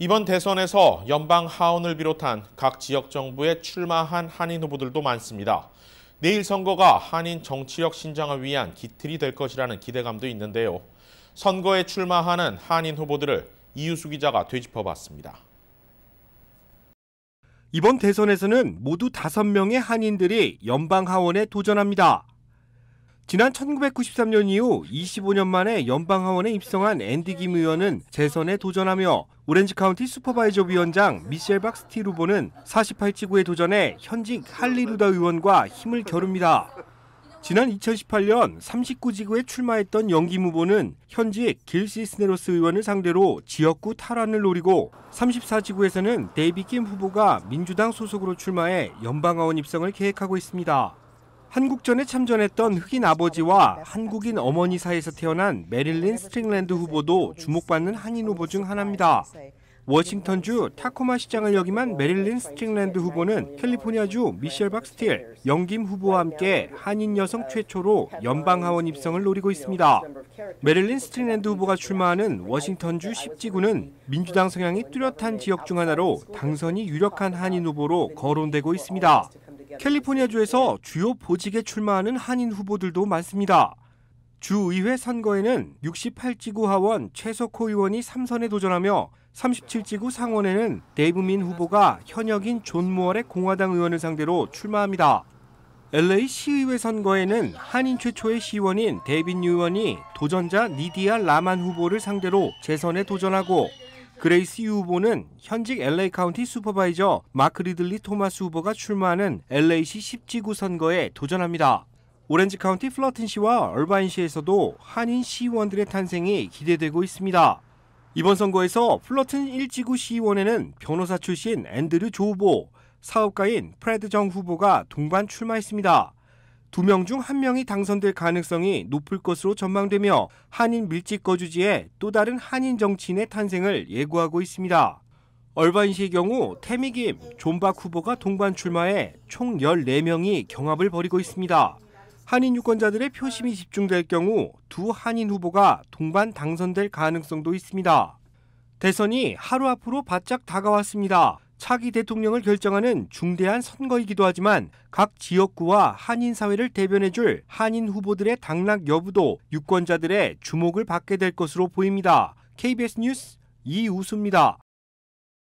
이번 대선에서 연방 하원을 비롯한 각 지역 정부에 출마한 한인 후보들도 많습니다. 내일 선거가 한인 정치력 신장을 위한 기틀이 될 것이라는 기대감도 있는데요. 선거에 출마하는 한인 후보들을 이유수 기자가 되짚어봤습니다. 이번 대선에서는 모두 5명의 한인들이 연방 하원에 도전합니다. 지난 1993년 이후 25년 만에 연방 하원에 입성한 앤디 김 의원은 재선에 도전하며 오렌지 카운티 슈퍼바이저 위원장 미셸 박스티 후보는 48지구에 도전해 현직 할리루다 의원과 힘을 겨룹니다. 지난 2018년 39지구에 출마했던 연기 무보는 현직 길시스네로스 의원을 상대로 지역구 탈환을 노리고 34지구에서는 데이비 김 후보가 민주당 소속으로 출마해 연방하원 입성을 계획하고 있습니다. 한국전에 참전했던 흑인 아버지와 한국인 어머니 사이에서 태어난 메릴린 스트링랜드 후보도 주목받는 한인 후보 중 하나입니다. 워싱턴주 타코마 시장을 역임한 메릴린 스트링랜드 후보는 캘리포니아주 미셸 박스틸, 영김 후보와 함께 한인 여성 최초로 연방 하원 입성을 노리고 있습니다. 메릴린 스트링랜드 후보가 출마하는 워싱턴주 10지구는 민주당 성향이 뚜렷한 지역 중 하나로 당선이 유력한 한인 후보로 거론되고 있습니다. 캘리포니아주에서 주요 보직에 출마하는 한인 후보들도 많습니다. 주의회 선거에는 68지구 하원 최석호 의원이 3선에 도전하며 37지구 상원에는 데이브민 후보가 현역인 존 무얼의 공화당 의원을 상대로 출마합니다. LA 시의회 선거에는 한인 최초의 시의원인 데이빈 의원이 도전자 니디아 라만 후보를 상대로 재선에 도전하고 그레이스 유 후보는 현직 LA 카운티 슈퍼바이저 마크 리들리 토마스 후보가 출마하는 LA시 10지구 선거에 도전합니다. 오렌지 카운티 플러튼시와 얼바인시에서도 한인 시의원들의 탄생이 기대되고 있습니다. 이번 선거에서 플러튼 1지구 시의원에는 변호사 출신 앤드류 조 후보, 사업가인 프레드 정 후보가 동반 출마했습니다. 두명중한 명이 당선될 가능성이 높을 것으로 전망되며 한인 밀집 거주지에 또 다른 한인 정치인의 탄생을 예고하고 있습니다. 얼반시의 경우 태미김, 존박 후보가 동반 출마해 총 14명이 경합을 벌이고 있습니다. 한인 유권자들의 표심이 집중될 경우 두 한인 후보가 동반 당선될 가능성도 있습니다. 대선이 하루 앞으로 바짝 다가왔습니다. 차기 대통령을 결정하는 중대한 선거이기도 하지만 각 지역구와 한인 사회를 대변해줄 한인 후보들의 당락 여부도 유권자들의 주목을 받게 될 것으로 보입니다. KBS 뉴스 이우수입니다.